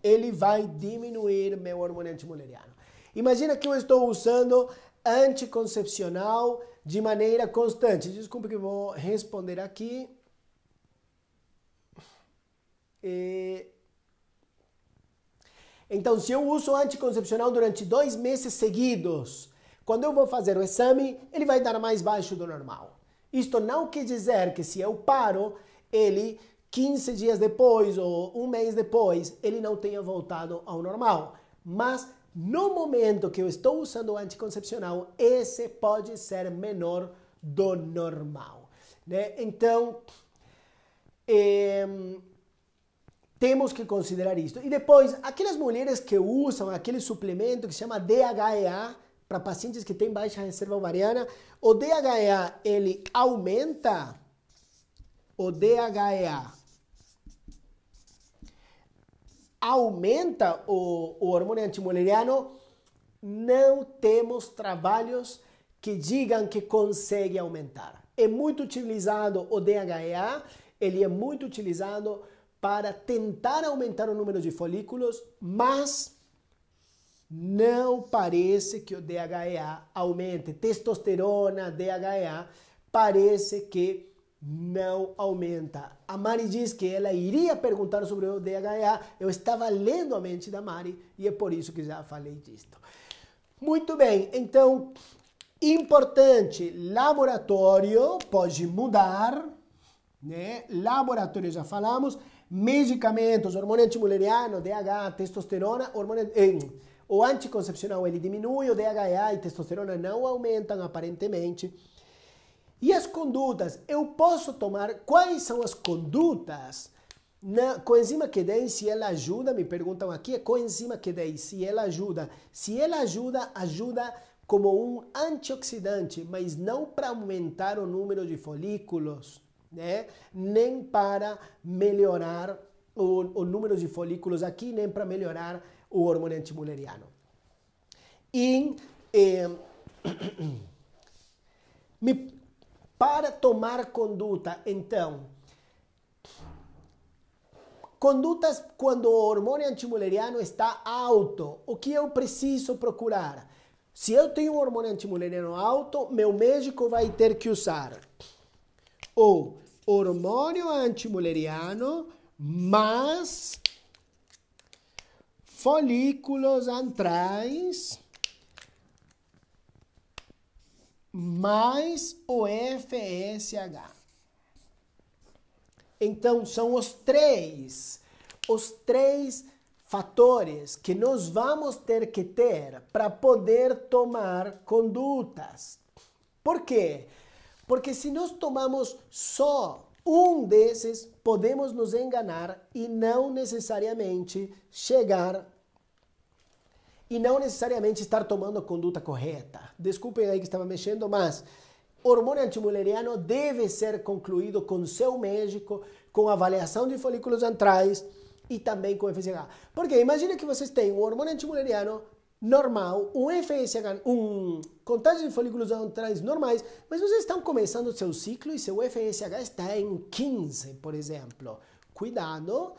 ele vai diminuir meu hormônio antimuleriano. Imagina que eu estou usando anticoncepcional de maneira constante. Desculpa que vou responder aqui. E... Então, se eu uso anticoncepcional durante dois meses seguidos, quando eu vou fazer o exame, ele vai dar mais baixo do normal. Isto não quer dizer que se eu paro, ele 15 dias depois ou um mês depois, ele não tenha voltado ao normal. Mas no momento que eu estou usando o anticoncepcional, esse pode ser menor do normal. Né? Então, é, temos que considerar isso. E depois, aquelas mulheres que usam aquele suplemento que se chama DHEA, para pacientes que têm baixa reserva ovariana, o DHEA ele aumenta o DHA aumenta o, o hormônio antimuleriano, não temos trabalhos que digam que consegue aumentar. É muito utilizado o DHEA, ele é muito utilizado para tentar aumentar o número de folículos, mas não parece que o DHEA aumente. Testosterona, DHEA, parece que não aumenta. A Mari diz que ela iria perguntar sobre o DHEA. Eu estava lendo a mente da Mari e é por isso que já falei disto. Muito bem, então, importante, laboratório pode mudar, né? Laboratório já falamos, medicamentos, hormônio antimuleriano, DH, testosterona, hormônio... Eh, o anticoncepcional ele diminui, o DHA e testosterona não aumentam aparentemente. E as condutas? Eu posso tomar quais são as condutas? Na coenzima Q10, se ela ajuda, me perguntam aqui, é coenzima Q10, se ela ajuda. Se ela ajuda, ajuda como um antioxidante, mas não para aumentar o número de folículos, né? Nem para melhorar o, o número de folículos aqui, nem para melhorar o hormônio antimuleriano. E eh, para tomar conduta, então, condutas quando o hormônio antimuleriano está alto, o que eu preciso procurar? Se eu tenho um hormônio antimuleriano alto, meu médico vai ter que usar o hormônio antimuleriano mais folículos antrais mais o FSH. Então, são os três, os três fatores que nós vamos ter que ter para poder tomar condutas. Por quê? Porque se nós tomamos só um desses podemos nos enganar e não necessariamente chegar e não necessariamente estar tomando a conduta correta. Desculpem aí que estava mexendo, mas hormônio antimuleriano deve ser concluído com seu médico, com avaliação de folículos antrais e também com FSH. Porque imagina que vocês têm um hormônio antimuleriano normal, um FSH, um contagem de folículos anutais normais, mas vocês estão começando o seu ciclo e seu FSH está em 15, por exemplo. Cuidado,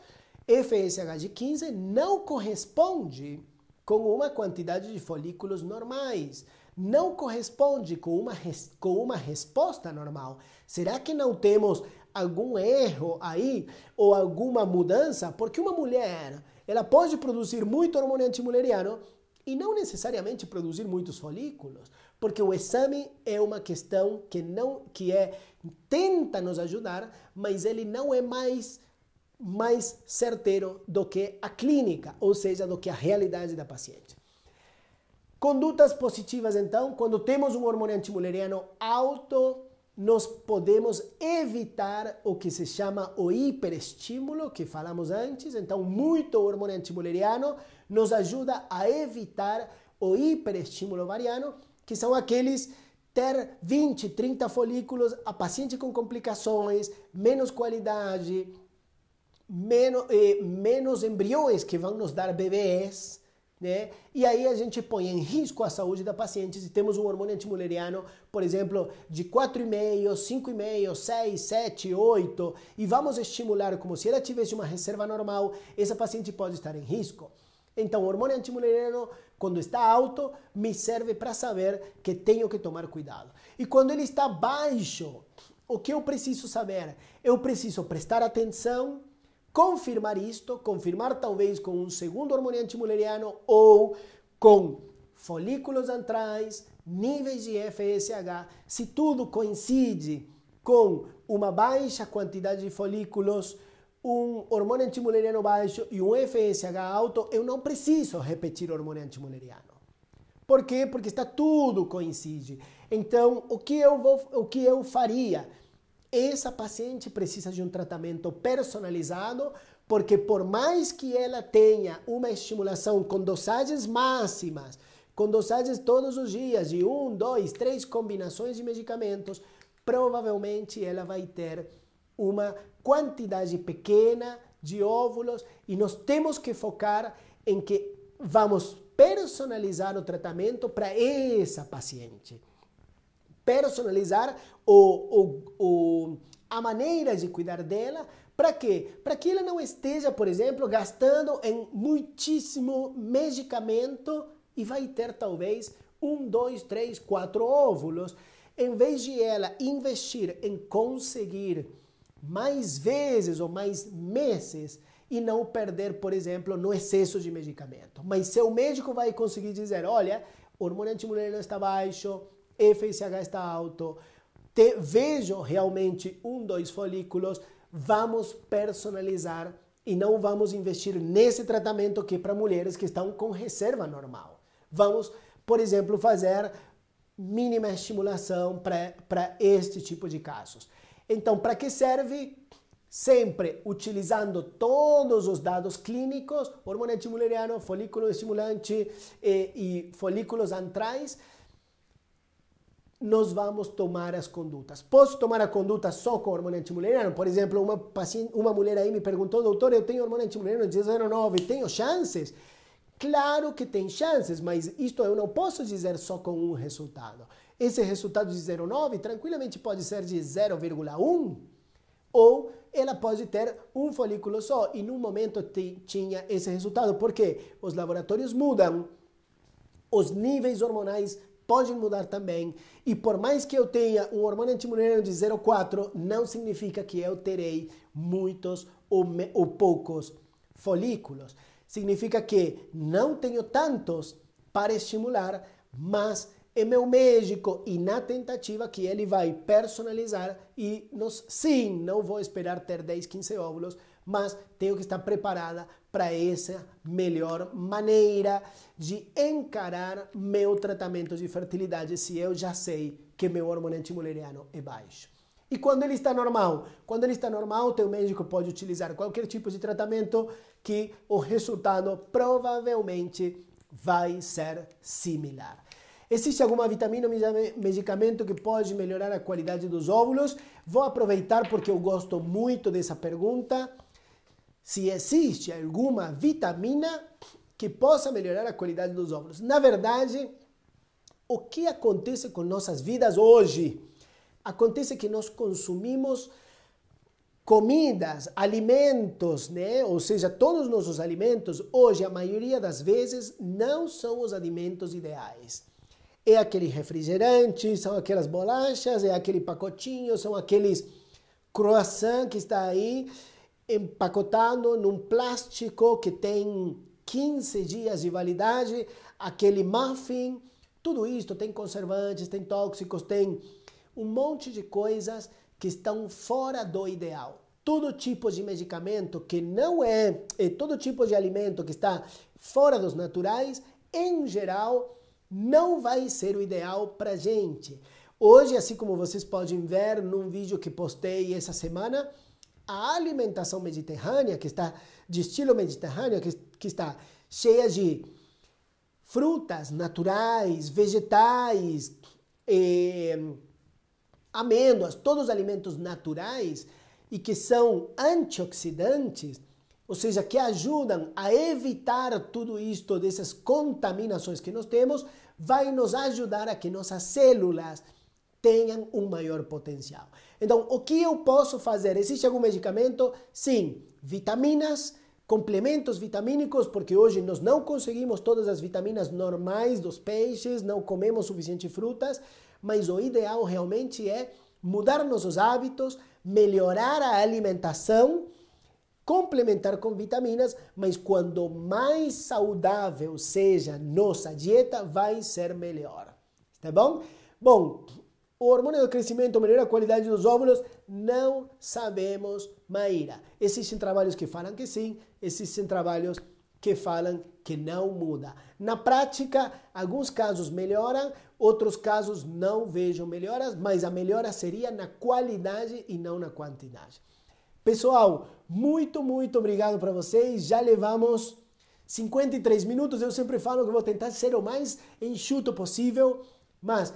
FSH de 15 não corresponde com uma quantidade de folículos normais. Não corresponde com uma, com uma resposta normal. Será que não temos algum erro aí ou alguma mudança? Porque uma mulher, ela pode produzir muito hormônio antimuleriano, e não necessariamente produzir muitos folículos, porque o exame é uma questão que não que é tenta nos ajudar, mas ele não é mais mais certeiro do que a clínica, ou seja, do que a realidade da paciente. Condutas positivas, então, quando temos um hormônio antimuleriano alto, nós podemos evitar o que se chama o hiperestímulo, que falamos antes. Então, muito hormônio antimuleriano nos ajuda a evitar o hiperestímulo ovariano, que são aqueles ter 20, 30 folículos, a paciente com complicações, menos qualidade, menos, eh, menos embriões que vão nos dar bebês, né? E aí a gente põe em risco a saúde da paciente se temos um hormônio antimuleriano, por exemplo, de 4,5, 5,5, 6, 7, 8, e vamos estimular como se ela tivesse uma reserva normal, essa paciente pode estar em risco. Então, o hormônio antimuleriano, quando está alto, me serve para saber que tenho que tomar cuidado. E quando ele está baixo, o que eu preciso saber? Eu preciso prestar atenção, confirmar isto, confirmar talvez com um segundo hormônio antimuleriano ou com folículos antrais, níveis de FSH. Se tudo coincide com uma baixa quantidade de folículos, um hormônio antimuleriano baixo e um FSH alto, eu não preciso repetir hormônio antimuleriano. Por quê? Porque está tudo coincide. Então, o que eu vou, o que eu faria? Essa paciente precisa de um tratamento personalizado, porque por mais que ela tenha uma estimulação com dosagens máximas, com dosagens todos os dias de um, dois, três combinações de medicamentos, provavelmente ela vai ter uma quantidade pequena de óvulos e nós temos que focar em que vamos personalizar o tratamento para essa paciente. Personalizar o, o, o, a maneira de cuidar dela para quê? Para que ela não esteja, por exemplo, gastando em muitíssimo medicamento e vai ter talvez um, dois, três, quatro óvulos, em vez de ela investir em conseguir mais vezes ou mais meses e não perder, por exemplo, no excesso de medicamento. Mas seu médico vai conseguir dizer: olha, o hormônio antimuleriano está baixo, FSH está alto, te, vejo realmente um, dois folículos, vamos personalizar e não vamos investir nesse tratamento que é para mulheres que estão com reserva normal. Vamos, por exemplo, fazer mínima estimulação para este tipo de casos. Então, para que serve? Sempre utilizando todos os dados clínicos, hormônio antimuleriano, folículo estimulante e, eh, e folículos antrais, nós vamos tomar as condutas. Posso tomar a conduta só com hormônio antimuleriano? Por exemplo, uma, paciente, uma mulher aí me perguntou, doutor, eu tenho hormônio antimuleriano de 09, tenho chances? Claro que tem chances, mas isto eu não posso dizer só com um resultado. Esse resultado de 0,9 tranquilamente pode ser de 0,1 ou ela pode ter um folículo só e num momento tinha esse resultado, porque os laboratórios mudam, os níveis hormonais podem mudar também, e por mais que eu tenha um hormônio antimuleriano de 0,4, não significa que eu terei muitos ou, ou poucos folículos. Significa que não tenho tantos para estimular, mas é meu médico e na tentativa que ele vai personalizar e nos sim, não vou esperar ter 10, 15 óvulos, mas tenho que estar preparada para essa melhor maneira de encarar meu tratamento de fertilidade se eu já sei que meu hormônio antimuleriano é baixo. E quando ele está normal? Quando ele está normal, o teu médico pode utilizar qualquer tipo de tratamento que o resultado provavelmente vai ser similar. Existe alguma vitamina ou medicamento que pode melhorar a qualidade dos óvulos? Vou aproveitar porque eu gosto muito dessa pergunta. Se existe alguma vitamina que possa melhorar a qualidade dos óvulos. Na verdade, o que acontece com nossas vidas hoje? Acontece que nós consumimos comidas, alimentos, né? Ou seja, todos os nossos alimentos, hoje, a maioria das vezes, não são os alimentos ideais é aquele refrigerante, são aquelas bolachas, é aquele pacotinho, são aqueles croissant que está aí empacotado num plástico que tem 15 dias de validade, aquele muffin, tudo isso tem conservantes, tem tóxicos, tem um monte de coisas que estão fora do ideal. Todo tipo de medicamento que não é, é todo tipo de alimento que está fora dos naturais, em geral, não vai ser o ideal para gente. Hoje, assim como vocês podem ver num vídeo que postei essa semana, a alimentação mediterrânea, que está de estilo mediterrâneo, que, que está cheia de frutas naturais, vegetais, eh, amêndoas, todos os alimentos naturais e que são antioxidantes, ou seja, que ajudam a evitar tudo isto, dessas contaminações que nós temos, vai nos ajudar a que nossas células tenham um maior potencial. Então, o que eu posso fazer? Existe algum medicamento? Sim, vitaminas, complementos vitamínicos, porque hoje nós não conseguimos todas as vitaminas normais dos peixes, não comemos suficiente frutas, mas o ideal realmente é mudar nossos hábitos, melhorar a alimentação complementar com vitaminas, mas quando mais saudável seja nossa dieta, vai ser melhor. Tá bom? Bom, o hormônio do crescimento melhora a qualidade dos óvulos? Não sabemos, Maíra. Existem trabalhos que falam que sim, existem trabalhos que falam que não muda. Na prática, alguns casos melhoram, outros casos não vejo melhoras, mas a melhora seria na qualidade e não na quantidade. Pessoal, muito, muito obrigado para vocês. Já levamos 53 minutos. Eu sempre falo que vou tentar ser o mais enxuto possível, mas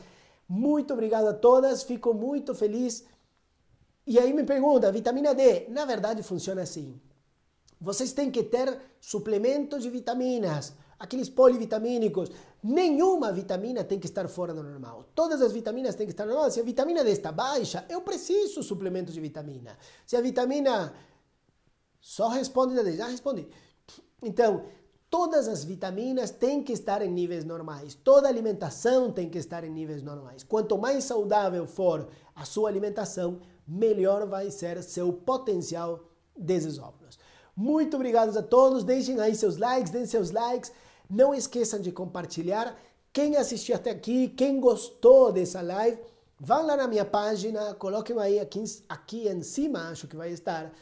muito obrigado a todas. Fico muito feliz. E aí me pergunta, vitamina D, na verdade funciona assim. Vocês têm que ter suplementos de vitaminas aqueles polivitamínicos. Nenhuma vitamina tem que estar fora do normal. Todas as vitaminas têm que estar normal. Se a vitamina D está baixa, eu preciso suplementos de vitamina. Se a vitamina só responde da D, já respondi. Então, todas as vitaminas têm que estar em níveis normais. Toda alimentação tem que estar em níveis normais. Quanto mais saudável for a sua alimentação, melhor vai ser seu potencial desses óvulos. Muito obrigado a todos. Deixem aí seus likes, deem seus likes. Não esqueçam de compartilhar. Quem assistiu até aqui, quem gostou dessa live, vão lá na minha página, coloquem aí aqui, aqui em cima, acho que vai estar.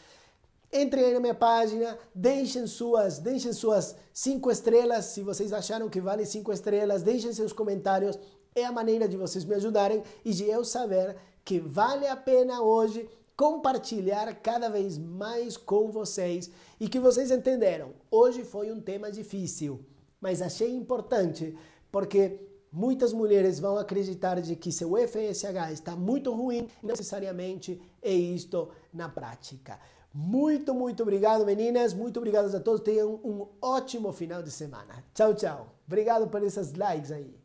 Entrem aí na minha página, deixem suas, deixem suas cinco estrelas, se vocês acharam que vale cinco estrelas, deixem seus comentários. É a maneira de vocês me ajudarem e de eu saber que vale a pena hoje compartilhar cada vez mais com vocês e que vocês entenderam. Hoje foi um tema difícil, mas achei importante porque muitas mulheres vão acreditar de que seu FSH está muito ruim, necessariamente é isto na prática. Muito, muito obrigado, meninas. Muito obrigado a todos. Tenham um ótimo final de semana. Tchau, tchau. Obrigado por esses likes aí.